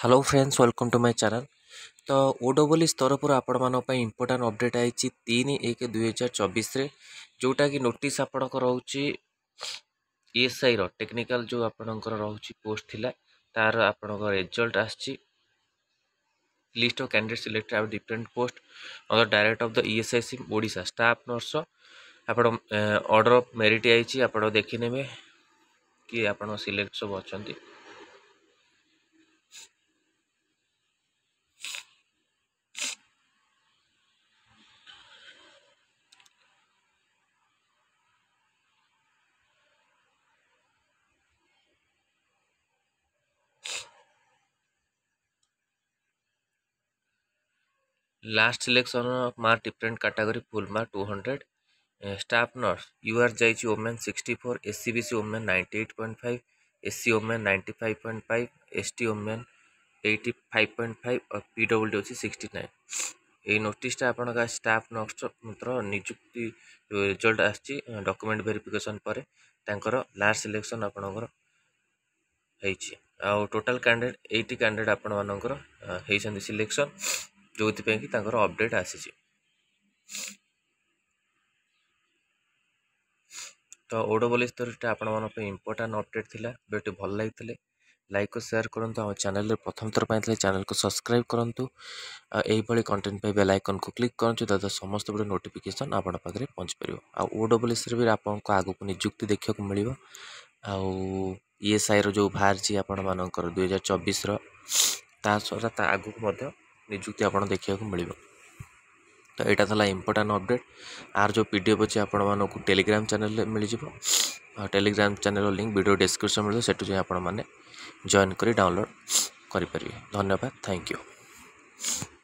hello friends welcome to my channel ତ ଓ double ଇସ୍ ତରଫରୁ ଆପଣମାନଙ୍କ ପାଇଁ ଇମ୍ପୋର୍ଟାଣ୍ଟ ଅପଡ଼େଟ୍ ଆସିଛି ତିନି ଏକ ଦୁଇ ହଜାର ଚବିଶରେ ଯେଉଁଟାକି ନୋଟିସ୍ ଆପଣଙ୍କର ରହୁଛି ଇଏସ୍ଆଇର ଟେକ୍ନିକାଲ୍ ଯେଉଁ ଆପଣଙ୍କର ରହୁଛି ପୋଷ୍ଟ ଥିଲା ତା'ର ଆପଣଙ୍କ ରେଜଲ୍ଟ ଆସିଛି ଲିଷ୍ଟ ଅଫ୍ କ୍ୟାଣ୍ଡିଡେଟ୍ ସିଲେକ୍ଟେଡ୍ ଆଉ different post other director of the ESI scheme Odisha staff nurse ଆପଣ ଅର୍ଡ଼ର ଅଫ୍ ମେରିଟ୍ ଆସିଛି ଆପଣ ଦେଖିନେବେ କି ଆପଣ ସିଲେକ୍ଟ ସବୁ ଅଛନ୍ତି last selection of mark different category full mark two hundred staff nurse UR R जाइए women sixty four S C B C women ninety eight point five S C women ninety five point five S T women eighty five point five और P W D अच्छी sixty nine এই নোটিসটা आप staff nurse নিযুক্তি result আসছে document verification পরে তাঁর last selection আপনার হয়েছে আও টোটাল ক্যান্ডিডেট এইটি ক্যান্ডিডেট ଯେଉଁଥିପାଇଁ କି ତାଙ୍କର ଅପଡ଼େଟ୍ ଆସିଛି ତ ଓଡ଼ବଲି ସ୍ତୋରୀଟା ଆପଣମାନଙ୍କ ପାଇଁ ଇମ୍ପୋର୍ଟାଣ୍ଟ ଅପଡ଼େଟ୍ ଥିଲା ଭିଡ଼ିଓଟି ଭଲ ଲାଗିଥିଲେ ଲାଇକ୍ ଓ ସେୟାର କରନ୍ତୁ ଆମ ଚ୍ୟାନେଲରେ ପ୍ରଥମ ଥର ପାଇଁ ଥିଲେ ଚ୍ୟାନେଲକୁ ସବସ୍କ୍ରାଇବ୍ କରନ୍ତୁ ଆଉ ଏଇଭଳି କଣ୍ଟେଣ୍ଟ ପାଇଁ ବେଲ୍ ଆଇକନ୍କୁ କ୍ଲିକ୍ କରନ୍ତୁ ତାଦ୍ୱାରା ସମସ୍ତ ଗୁଡ଼ିଏ ନୋଟିଫିକେସନ୍ ଆପଣଙ୍କ ପାଖରେ ପହଞ୍ଚିପାରିବ ଆଉ ଓ ଡବଲ୍ ଏସ୍ରେ ବି ଆପଣଙ୍କୁ ଆଗକୁ ନିଯୁକ୍ତି ଦେଖିବାକୁ ମିଳିବ ଆଉ ଇଏସ୍ଆଇର ଯେଉଁ ବାହାରିଛି ଆପଣମାନଙ୍କର ଦୁଇହଜାର ଚବିଶର ତା ସହିତ ତା ଆଗକୁ ମଧ୍ୟ ନିଯୁକ୍ତି ଆପଣ ଦେଖିବାକୁ ମିଳିବ ତ ଏଇଟା ଥିଲା ଇମ୍ପୋର୍ଟାଣ୍ଟ ଅପଡ଼େଟ୍ ଆର ଯେଉଁ ପି ଡି ଏଫ୍ ଅଛି ଆପଣମାନଙ୍କୁ ଟେଲିଗ୍ରାମ ଚ୍ୟାନେଲରେ ମିଳିଯିବ ଟେଲିଗ୍ରାମ ଚ୍ୟାନେଲର ଲିଙ୍କ୍ ଭିଡ଼ିଓ ଡେସ୍କ୍ରିପସନ୍ ମିଳିବ ସେଠୁ ଯାଇ ଆପଣମାନେ ଜଏନ୍ କରି ଡାଉନଲୋଡ଼୍ କରିପାରିବେ ଧନ୍ୟବାଦ ଥ୍ୟାଙ୍କ ୟୁ